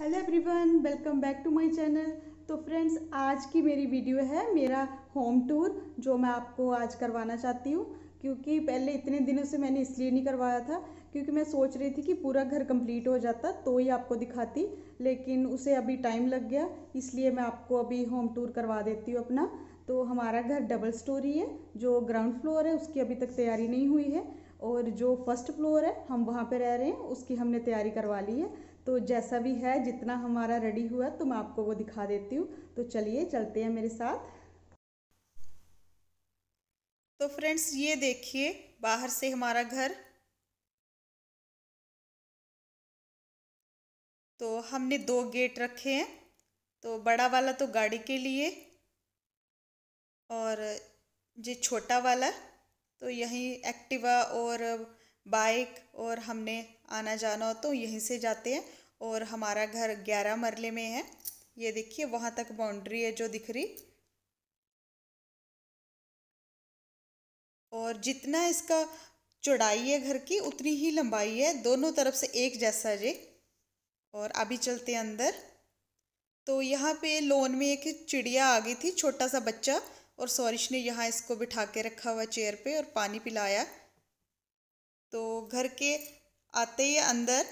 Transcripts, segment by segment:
hello everyone welcome back to my channel तो friends आज की मेरी वीडियो है मेरा होम टूर जो मैं आपको आज करवाना चाहती हूँ क्योंकि पहले इतने दिनों से मैंने इसलिए नहीं करवाया था क्योंकि मैं सोच रही थी कि पूरा घर कंप्लीट हो जाता तो ही आपको दिखाती लेकिन उसे अभी टाइम लग गया इसलिए मैं आपको अभी होम टूर करवा देती हूँ अपना तो हमारा घर डबल स्टोरी है जो ग्राउंड फ्लोर है उसकी अभी तक तैयारी नहीं हुई है और जो फर्स्ट फ्लोर है हम वहाँ पर रह रहे हैं उसकी हमने तैयारी करवा ली है तो जैसा भी है जितना हमारा रेडी हुआ तो मैं आपको वो दिखा देती हूँ तो चलिए चलते हैं मेरे साथ तो फ्रेंड्स ये देखिए बाहर से हमारा घर तो हमने दो गेट रखे हैं तो बड़ा वाला तो गाड़ी के लिए और ये छोटा वाला तो यहीं एक्टिवा और बाइक और हमने आना जाना हो तो यहीं से जाते हैं और हमारा घर ग्यारह मरले में है ये देखिए वहाँ तक बाउंड्री है जो दिख रही और जितना इसका चौड़ाई है घर की उतनी ही लंबाई है दोनों तरफ से एक जैसा जे और अभी चलते हैं अंदर तो यहाँ पे लोन में एक चिड़िया आ गई थी छोटा सा बच्चा और सौरिश ने यहाँ इसको बिठा के रखा हुआ चेयर पे और पानी पिलाया तो घर के आते ही अंदर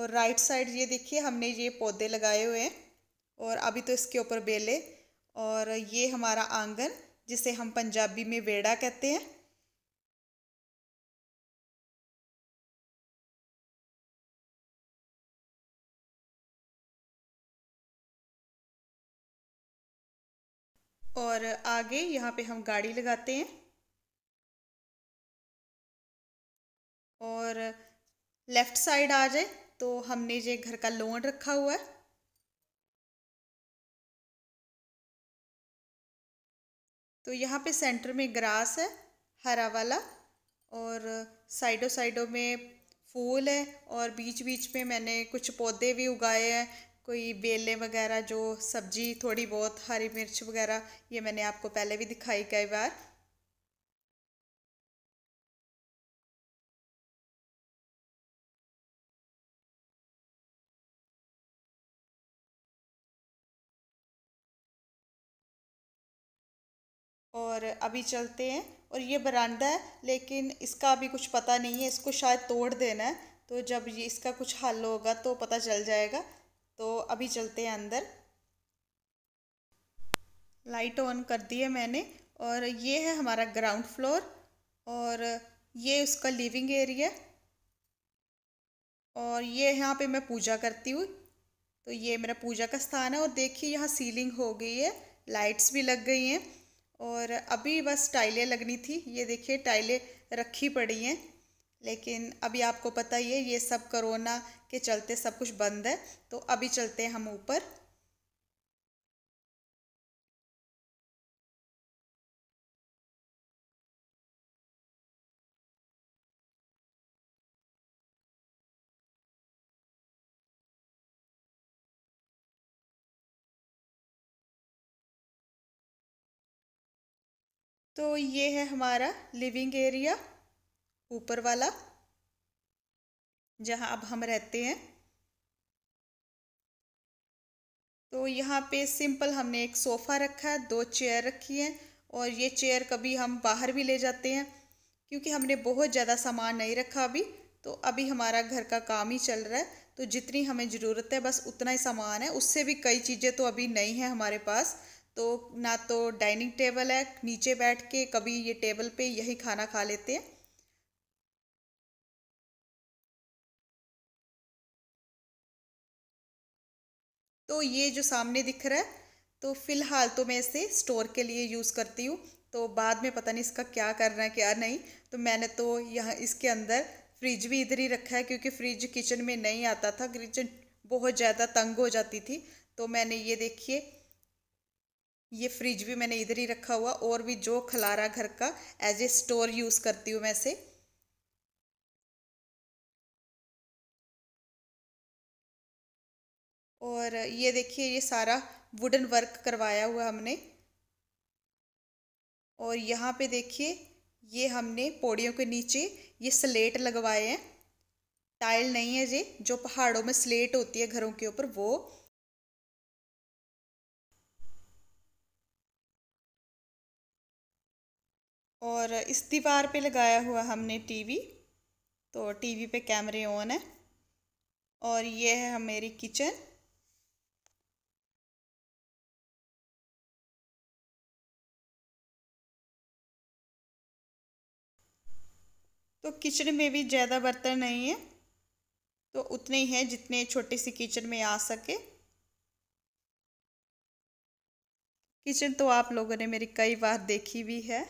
और राइट साइड ये देखिए हमने ये पौधे लगाए हुए हैं और अभी तो इसके ऊपर बेले और ये हमारा आंगन जिसे हम पंजाबी में वेड़ा कहते हैं और आगे यहाँ पे हम गाड़ी लगाते हैं और लेफ़्ट साइड आ जाए तो हमने ये घर का लोन रखा हुआ है तो यहाँ पे सेंटर में ग्रास है हरा वाला और साइडों साइडों में फूल है और बीच बीच में मैंने कुछ पौधे भी उगाए हैं कोई बेलें वगैरह जो सब्जी थोड़ी बहुत हरी मिर्च वगैरह ये मैंने आपको पहले भी दिखाई कई बार और अभी चलते हैं और ये बरामदा है लेकिन इसका अभी कुछ पता नहीं है इसको शायद तोड़ देना है तो जब ये इसका कुछ हल होगा तो पता चल जाएगा तो अभी चलते हैं अंदर लाइट ऑन कर दी है मैंने और ये है हमारा ग्राउंड फ्लोर और ये उसका लिविंग एरिया और ये यहाँ पे मैं पूजा करती हूँ तो ये मेरा पूजा का स्थान है और देखिए यहाँ सीलिंग हो गई है लाइट्स भी लग गई हैं और अभी बस टाइलें लगनी थी ये देखिए टाइलें रखी पड़ी हैं लेकिन अभी आपको पता ही है ये सब कोरोना के चलते सब कुछ बंद है तो अभी चलते हैं हम ऊपर तो ये है हमारा लिविंग एरिया ऊपर वाला जहाँ अब हम रहते हैं तो यहाँ पे सिंपल हमने एक सोफ़ा रखा है दो चेयर रखी हैं और ये चेयर कभी हम बाहर भी ले जाते हैं क्योंकि हमने बहुत ज़्यादा सामान नहीं रखा अभी तो अभी हमारा घर का काम ही चल रहा है तो जितनी हमें ज़रूरत है बस उतना ही सामान है उससे भी कई चीज़ें तो अभी नहीं है हमारे पास तो ना तो डाइनिंग टेबल है नीचे बैठ के कभी ये टेबल पे यही खाना खा लेते हैं तो ये जो सामने दिख रहा है तो फ़िलहाल तो मैं इसे स्टोर के लिए यूज़ करती हूँ तो बाद में पता नहीं इसका क्या करना है क्या नहीं तो मैंने तो यहाँ इसके अंदर फ्रिज भी इधर ही रखा है क्योंकि फ्रिज किचन में नहीं आता था किचन बहुत ज़्यादा तंग हो जाती थी तो मैंने ये देखिए ये फ्रिज भी मैंने इधर ही रखा हुआ और भी जो खलारा घर का एज ए स्टोर यूज़ करती हूँ मैं इसे और ये देखिए ये सारा वुडन वर्क करवाया हुआ हमने और यहाँ पे देखिए ये हमने पौड़ियों के नीचे ये स्लेट लगवाए हैं टाइल नहीं है ये जो पहाड़ों में स्लेट होती है घरों के ऊपर वो और इस दीवार पे लगाया हुआ हमने टीवी तो टीवी पे कैमरे ऑन है और ये है मेरी किचन तो किचन में भी ज़्यादा बर्तन नहीं है तो उतने ही हैं जितने छोटे सी किचन में आ सके किचन तो आप लोगों ने मेरी कई बार देखी भी है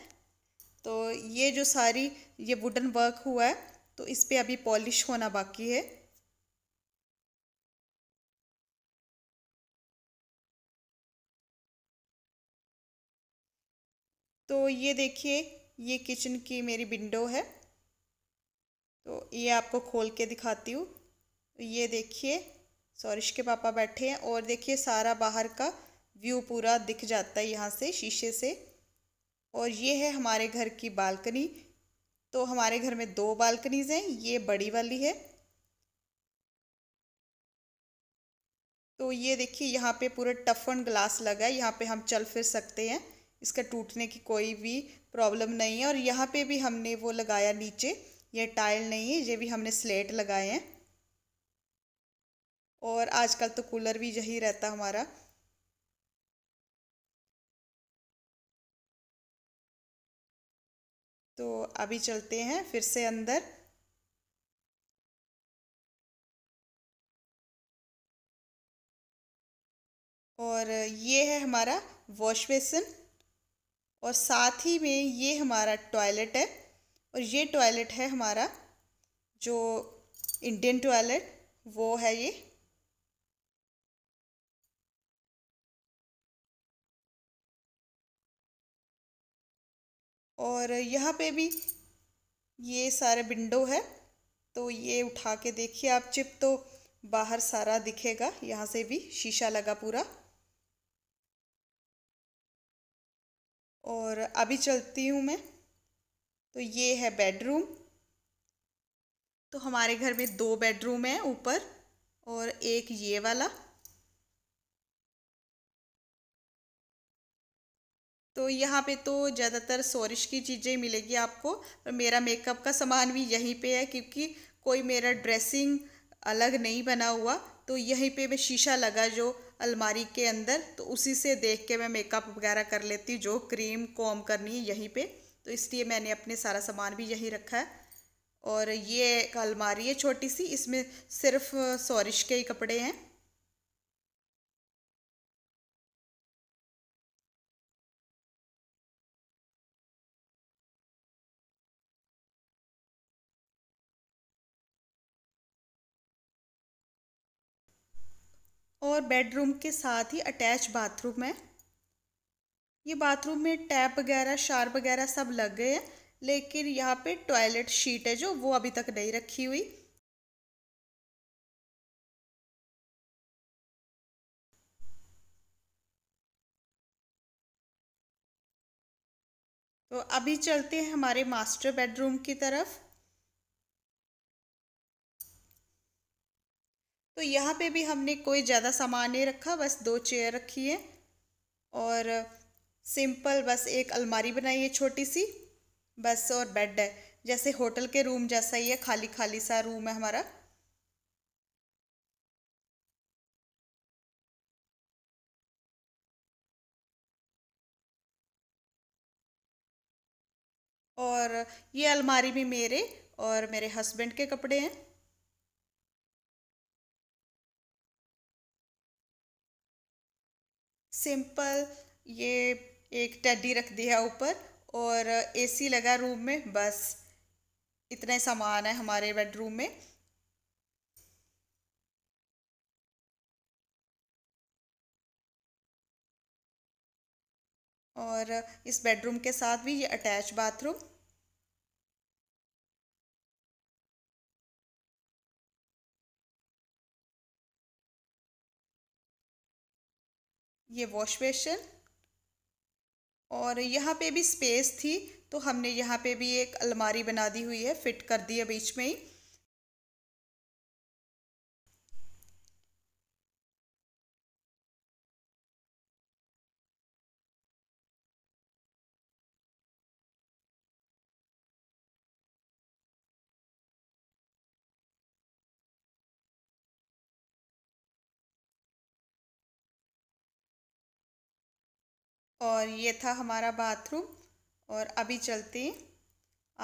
तो ये जो सारी ये वुडन वर्क हुआ है तो इस पर अभी पॉलिश होना बाकी है तो ये देखिए ये किचन की मेरी विंडो है तो ये आपको खोल के दिखाती हूँ ये देखिए सौरिश के पापा बैठे हैं और देखिए सारा बाहर का व्यू पूरा दिख जाता है यहाँ से शीशे से और ये है हमारे घर की बालकनी तो हमारे घर में दो बालकनीज हैं ये बड़ी वाली है तो ये देखिए यहाँ पे पूरा टफन ग्लास लगा है यहाँ पे हम चल फिर सकते हैं इसका टूटने की कोई भी प्रॉब्लम नहीं है और यहाँ पे भी हमने वो लगाया नीचे ये टाइल नहीं है ये भी हमने स्लेट लगाए हैं और आजकल तो कूलर भी यही रहता हमारा तो अभी चलते हैं फिर से अंदर और ये है हमारा वॉश बेसिन और साथ ही में ये हमारा टॉयलेट है और ये टॉयलेट है हमारा जो इंडियन टॉयलेट वो है ये और यहाँ पे भी ये सारे विंडो है तो ये उठा के देखिए आप चिप तो बाहर सारा दिखेगा यहाँ से भी शीशा लगा पूरा और अभी चलती हूँ मैं तो ये है बेडरूम तो हमारे घर में दो बेडरूम है ऊपर और एक ये वाला तो यहाँ पे तो ज़्यादातर सोरिश की चीज़ें मिलेगी आपको पर मेरा मेकअप का सामान भी यहीं पे है क्योंकि कोई मेरा ड्रेसिंग अलग नहीं बना हुआ तो यहीं पे मैं शीशा लगा जो अलमारी के अंदर तो उसी से देख के मैं मेकअप वगैरह कर लेती हूँ जो क्रीम कॉम करनी है यहीं पे तो इसलिए मैंने अपने सारा सामान भी यहीं रखा है और ये अलमारी है छोटी सी इसमें सिर्फ सोरिश के ही कपड़े हैं और बेडरूम के साथ ही अटैच बाथरूम है ये बाथरूम में टैप वगैरह शार वगैरह सब लग गए हैं लेकिन यहाँ पे टॉयलेट शीट है जो वो अभी तक नहीं रखी हुई तो अभी चलते हैं हमारे मास्टर बेडरूम की तरफ तो यहाँ पे भी हमने कोई ज़्यादा सामान नहीं रखा बस दो चेयर रखी है और सिंपल बस एक अलमारी बनाई है छोटी सी बस और बेड है जैसे होटल के रूम जैसा ही है खाली खाली सा रूम है हमारा और ये अलमारी भी मेरे और मेरे हस्बैंड के कपड़े हैं सिंपल ये एक टेडी रख दिया ऊपर और एसी लगा रूम में बस इतने सामान है हमारे बेडरूम में और इस बेडरूम के साथ भी ये अटैच बाथरूम ये वॉश बेसन और यहाँ पे भी स्पेस थी तो हमने यहाँ पे भी एक अलमारी बना दी हुई है फिट कर दी है बीच में ही और ये था हमारा बाथरूम और अभी चलते हैं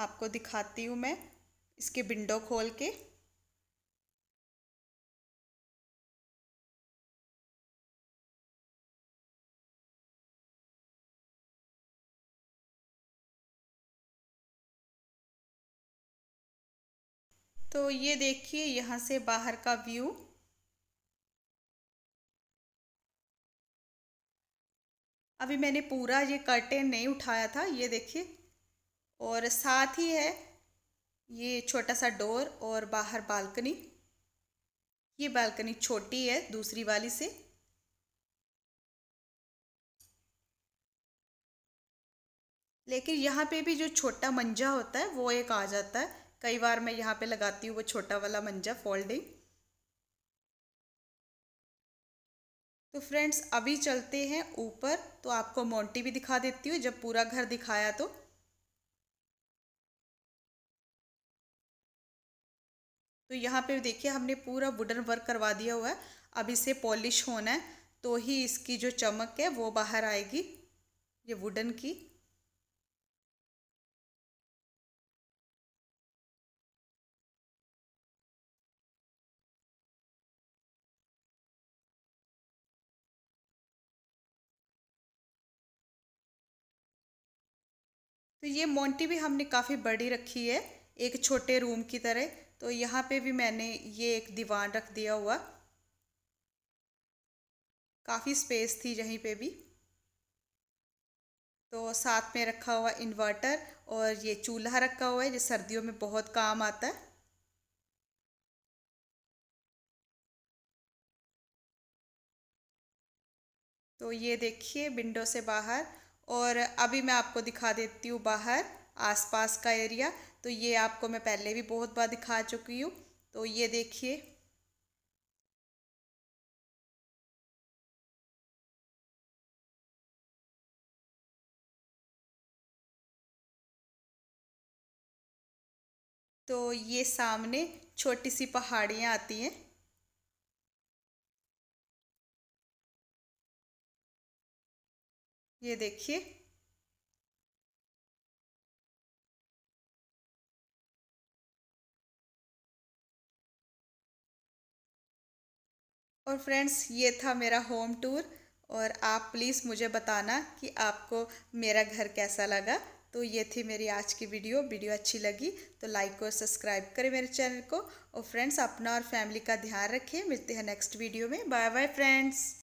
आपको दिखाती हूँ मैं इसके विंडो खोल के तो ये देखिए यहाँ से बाहर का व्यू अभी मैंने पूरा ये कर्टेन नहीं उठाया था ये देखिए और साथ ही है ये छोटा सा डोर और बाहर बालकनी ये बालकनी छोटी है दूसरी वाली से लेकिन यहाँ पे भी जो छोटा मंजा होता है वो एक आ जाता है कई बार मैं यहाँ पे लगाती हूँ वो छोटा वाला मंजा फोल्डिंग तो फ्रेंड्स अभी चलते हैं ऊपर तो आपको मोंटी भी दिखा देती हूँ जब पूरा घर दिखाया तो तो यहाँ पे देखिए हमने पूरा वुडन वर्क करवा दिया हुआ है अब इसे पॉलिश होना है तो ही इसकी जो चमक है वो बाहर आएगी ये वुडन की तो ये मोंटी भी हमने काफ़ी बड़ी रखी है एक छोटे रूम की तरह तो यहाँ पे भी मैंने ये एक दीवान रख दिया हुआ काफ़ी स्पेस थी यहीं पे भी तो साथ में रखा हुआ इन्वर्टर और ये चूल्हा रखा हुआ है जो सर्दियों में बहुत काम आता है तो ये देखिए विंडो से बाहर और अभी मैं आपको दिखा देती हूँ बाहर आसपास का एरिया तो ये आपको मैं पहले भी बहुत बार दिखा चुकी हूँ तो ये देखिए तो ये सामने छोटी सी पहाड़ियाँ आती हैं ये देखिए और फ्रेंड्स ये था मेरा होम टूर और आप प्लीज़ मुझे बताना कि आपको मेरा घर कैसा लगा तो ये थी मेरी आज की वीडियो वीडियो अच्छी लगी तो लाइक और सब्सक्राइब करें मेरे चैनल को और फ्रेंड्स अपना और फैमिली का ध्यान रखें मिलते हैं नेक्स्ट वीडियो में बाय बाय फ्रेंड्स